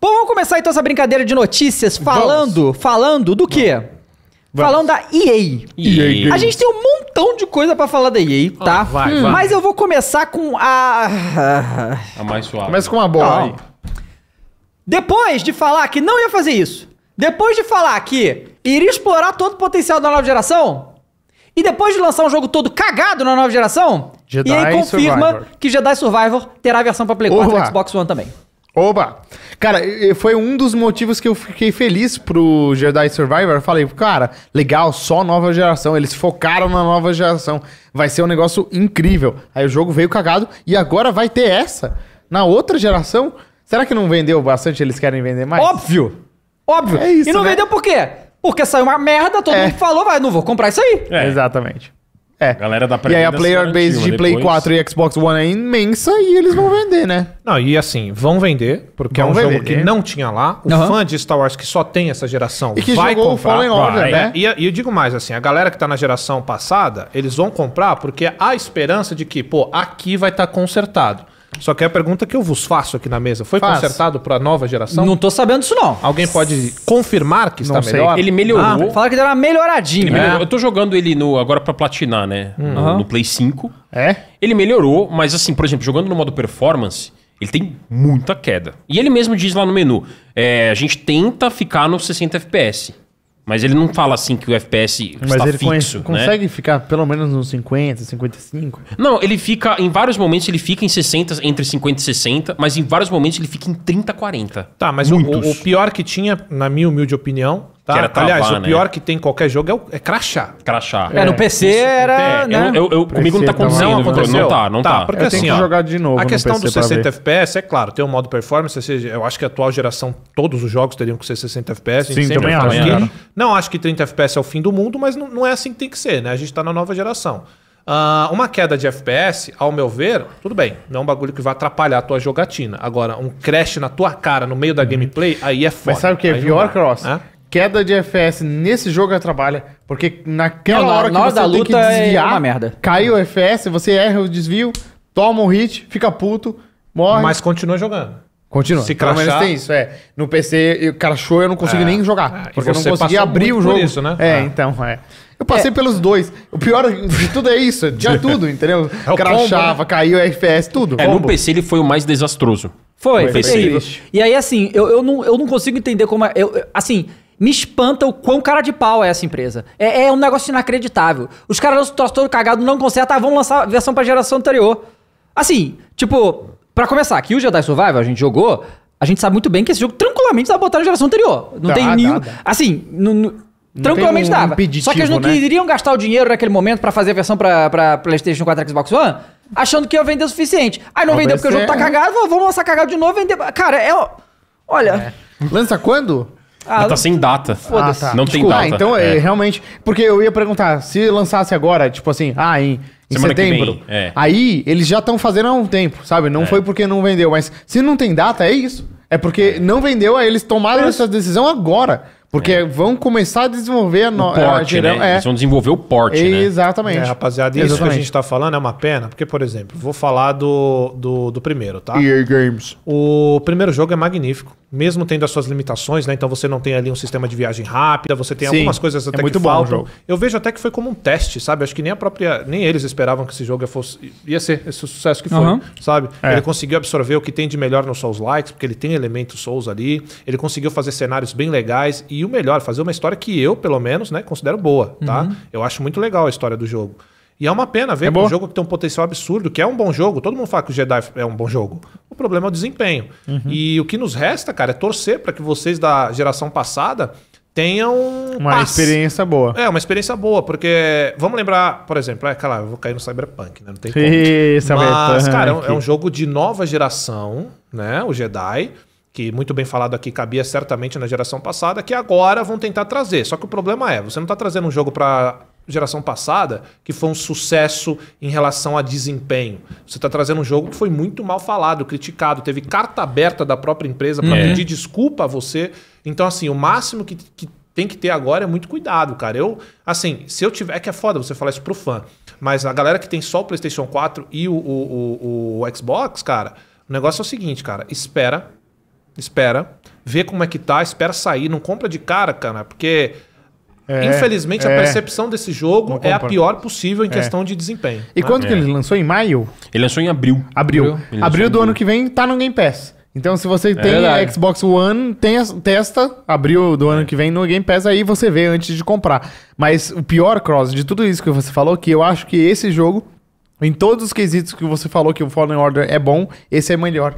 Bom, vamos começar então essa brincadeira de notícias falando, vamos. falando do quê? Vamos. Falando da EA. EA. A gente tem um montão de coisa para falar da EA, tá? Ah, vai, hum, vai. Mas eu vou começar com a. A mais suave. Começa com uma bola aí. Depois de falar que não ia fazer isso, depois de falar que iria explorar todo o potencial da nova geração, e depois de lançar um jogo todo cagado na nova geração, Jedi e aí confirma Survivor. que Jedi Survivor terá versão para Play 4 e Xbox One também. Opa! Cara, foi um dos motivos que eu fiquei feliz pro Jedi Survivor. Eu falei, cara, legal, só nova geração. Eles focaram na nova geração. Vai ser um negócio incrível. Aí o jogo veio cagado e agora vai ter essa. Na outra geração, será que não vendeu bastante? Eles querem vender mais? Óbvio! Óbvio! É isso, e não né? vendeu por quê? Porque saiu uma merda, todo é. mundo falou, vai, não vou comprar isso aí. É. Exatamente. É. A galera da tá E aí a player base de Play 4 e Xbox One é imensa e eles vão vender, né? Não, e assim, vão vender, porque é vão é um vender. jogo que não tinha lá. O uhum. fã de Star Wars que só tem essa geração e que vai jogou comprar. Fallen Order, vai. né? E, e, eu digo mais, assim, a galera que tá na geração passada, eles vão comprar porque há esperança de que, pô, aqui vai estar tá consertado. Só que é a pergunta que eu vos faço aqui na mesa. Foi Faz. consertado para a nova geração? Não tô sabendo disso, não. Alguém pode confirmar que está não sei. melhor? Ele melhorou. Ah, fala que deu uma melhoradinha. Ele é. Eu tô jogando ele no, agora para platinar, né? Uhum. No, no Play 5. É? Ele melhorou, mas assim, por exemplo, jogando no modo performance, ele tem muita queda. E ele mesmo diz lá no menu, é, a gente tenta ficar no 60 FPS. Mas ele não fala assim que o FPS Mas está ele fixo, conhece, né? consegue ficar pelo menos nos 50, 55? Não, ele fica em vários momentos ele fica em 60, entre 50 e 60, mas em vários momentos ele fica em 30, 40. Tá, mas o, o, pior que tinha, na minha humilde opinião, Tá? Que era travar, Aliás, o né? pior que tem em qualquer jogo é, o, é crachá. Crachá. É, no é. PC era. É, né? eu, eu, eu comigo não tá acontecendo. Não, aconteceu. não tá, não tá. tá. Porque eu assim, ó, jogar de novo. A questão do 60 FPS, é claro, tem o um modo performance. Eu acho que a atual geração, todos os jogos teriam que ser 60 FPS. Sim, é também acho. Não acho que 30 FPS é o fim do mundo, mas não, não, é assim que tem que ser, né? A gente tá na nova geração. Uh, uma queda de FPS, ao meu ver, tudo bem. Não é um bagulho que vai atrapalhar a tua jogatina. Agora, um crash na tua cara no meio da uhum. gameplay, aí é foda. Mas sabe o que é pior, Cross? É? queda de FPS nesse jogo atrapalha, é porque naquela não, hora na, que hora você tem que é desviar, é uma merda. cai o FPS, você erra o desvio, toma um hit, fica puto, morre. Mas continua jogando. Continua. Se crachar... Pelo menos tem isso, é. No PC, eu, crachou, eu não consegui é, nem jogar. É, porque eu não consegui abrir o jogo. Isso, né? É, é, então, é. Eu passei é. pelos dois. O pior de tudo é isso. Tinha tudo, entendeu? É Crachava, né? caiu FPS, tudo. É, combo. no PC ele foi o mais desastroso. Foi, foi, foi E aí, assim, eu, eu, não, eu não consigo entender como... É, eu, assim, me espanta o quão cara de pau é essa empresa. É, é um negócio inacreditável. Os caras lançam o troço todo cagado, não consertam, ah, vão lançar a versão pra geração anterior. Assim, tipo, para começar, aqui o Jedi Survival a gente jogou, a gente sabe muito bem que esse jogo tranquilamente dá botar na geração anterior. Não dá, tem nenhum. Dá, assim, tranquilamente um, dava. Só que eles não né? queriam gastar o dinheiro naquele momento para fazer a versão pra, pra PlayStation 4 e Xbox One, achando que ia vender o suficiente. Aí não, vendeu porque ser... o jogo tá cagado, vamos lançar cagado de novo, vender. Cara, é. Olha. É. Lança quando? Ah, tá sem data. Foda-se. Ah, tá. Não Desculpa. tem data. Ah, então é. é. realmente. Porque eu ia perguntar, se lançasse agora, tipo assim, ah, em. Em setembro. Vem, é. Aí eles já estão fazendo há um tempo, sabe? Não é. foi porque não vendeu, mas se não tem data, é isso. É porque é. não vendeu, aí eles tomaram essa decisão agora. Porque é. vão começar a desenvolver a nova. o porte, a né? É. Eles vão desenvolver o porte, é, né? Exatamente. É, rapaziada, isso exatamente. que a gente está falando é uma pena, porque, por exemplo, vou falar do, do, do, primeiro, tá? EA Games. O primeiro jogo é magnífico, mesmo tendo as suas limitações, né? Então você não tem ali um sistema de viagem rápida, você tem Sim, algumas coisas é até é muito que bom O jogo. Eu vejo até que foi como um teste, sabe? Acho que nem a própria. Nem eles esperavam que esse jogo fosse. Ia ser esse sucesso que foi, uhum. sabe? É. Ele conseguiu absorver o que tem de melhor nos Souls likes, porque ele tem elementos Souls ali, ele conseguiu fazer cenários bem legais e e o melhor, fazer uma história que eu, pelo menos, né, considero boa, tá? Uhum. Eu acho muito legal a história do jogo. E é uma pena ver é um jogo que tem um potencial absurdo, que é um bom jogo. Todo mundo fala que o Jedi é um bom jogo. O problema é o desempenho. Uhum. E o que nos resta, cara, é torcer para que vocês da geração passada tenham uma paz. experiência boa. É, uma experiência boa, porque vamos lembrar, por exemplo, é, cara, eu vou cair no Cyberpunk, né? Não tem como. Mas, cara, é um, é um jogo de nova geração, né? O Jedi que muito bem falado aqui cabia certamente na geração passada, que agora vão tentar trazer. Só que o problema é, você não está trazendo um jogo para geração passada que foi um sucesso em relação a desempenho. Você está trazendo um jogo que foi muito mal falado, criticado, teve carta aberta da própria empresa para é. Uhum. pedir desculpa a você. Então, assim, o máximo que, que tem que ter agora é muito cuidado, cara. Eu, assim, se eu tiver. É que é foda você falar isso pro fã. Mas a galera que tem só o PlayStation 4 e o, o, o, o Xbox, cara, o negócio é o seguinte, cara. Espera espera, vê como é que tá, espera sair, não compra de cara, cara, porque é, infelizmente é. a percepção desse jogo é a pior possível em é. questão de desempenho. E quando que é. ele lançou? Em maio? Ele lançou em abril. Abril. Abril, abril, abril do ano que vem tá no Game Pass. Então, se você é tem verdade. a Xbox One, tem, testa, abril do ano que vem no Game Pass, aí você vê antes de comprar. Mas o pior, Cross, de tudo isso que você falou, que eu acho que esse jogo, em todos os quesitos que você falou que o Fallen Order é bom, esse é melhor.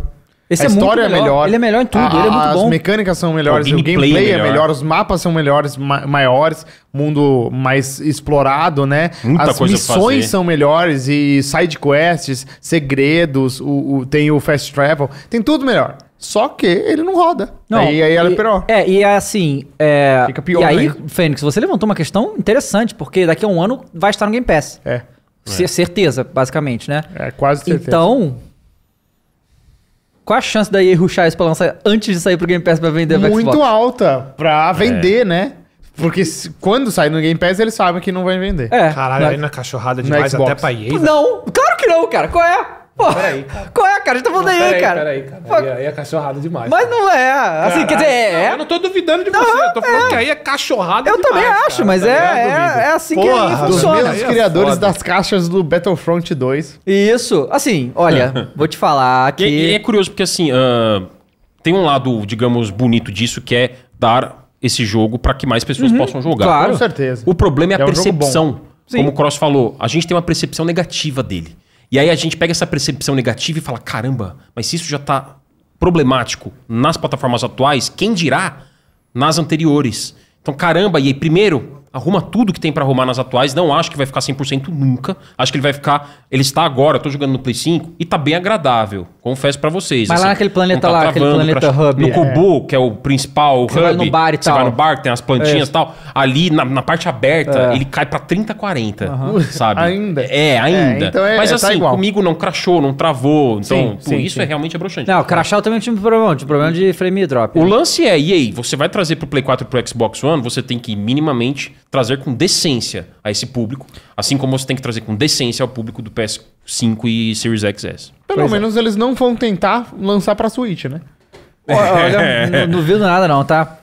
Esse a é história é melhor. é melhor. Ele é melhor em tudo, a, ele é muito as bom. As mecânicas são melhores, o, o gameplay, é, é melhor. é, melhor. os mapas são melhores, ma maiores, mundo mais explorado, né? Muita as missões são melhores e side quests, segredos, o, o, tem o fast travel, tem tudo melhor. Só que ele não roda. Não, aí, aí ela é pior. É, e é assim. É, Fica pior. E aí, né? Fênix, você levantou uma questão interessante, porque daqui a um ano vai estar no Game Pass. É. C certeza, basicamente, né? É, quase certeza. Então, qual a chance da EA ruxar isso pra lançar antes de sair pro Game Pass pra vender pro Muito Xbox? alta pra é. vender, é. né? Porque se, quando sai no Game Pass, eles sabem que não vai vender. É. Caralho, mas... aí na cachorrada demais até pra EA. Não, claro que não, cara. Qual é? Pô, Peraí. Qual é cara. A gente tá falando não, aí, aí, cara. Peraí, cara. Pô, é, aí, é cachorrada demais. Mas cara. não é. Assim, Caralho, quer dizer, não, é. eu não tô duvidando de não, você. Eu tô é. falando é. que aí é cachorrada Eu também acho, tá mas é, é, é, assim Porra, que funciona. Os criadores das caixas do Battlefront 2. Isso. Assim, olha, vou te falar que... E, e é curioso porque, assim, uh, tem um lado, digamos, bonito disso que é dar esse jogo para que mais pessoas uhum, possam jogar. Claro. Com certeza. O problema é, a é um percepção. Como o Cross falou, a gente tem uma percepção negativa dele. E aí a gente pega essa percepção negativa e fala: caramba, mas se isso já está problemático nas plataformas atuais, quem dirá nas anteriores? Então, caramba, e aí, primeiro, arruma tudo que tem para arrumar nas atuais. Não acho que vai ficar 100% nunca. Acho que ele vai ficar. Ele está agora, eu tô jogando no Play 5 e tá bem agradável. Confesso para vocês. Mas assim, lá naquele planeta tá lá, aquele planeta pra... hub. No é. Kubu, que é o principal você hub. Vai no bar e você tal. Você vai no bar, que tem as plantinhas é. e tal. Ali, na, na parte aberta, é. ele cai para 30, 40, uhum. sabe? ainda. É, é, ainda. então é, Mas é, tá assim, tá comigo não crachou não travou. Então, sim, sim, isso sim. é realmente abroxante. Não, crachar eu também tinha um problema. tinha um problema de frame drop. O lance é, e aí, você vai trazer pro Play 4 pro Xbox One, você tem que minimamente trazer com decência a esse público, assim como você tem que trazer com decência ao público do PS5 e Series XS. Pelo pois menos é. eles não vão tentar lançar pra Switch, né? Olha, não duvido nada não, tá?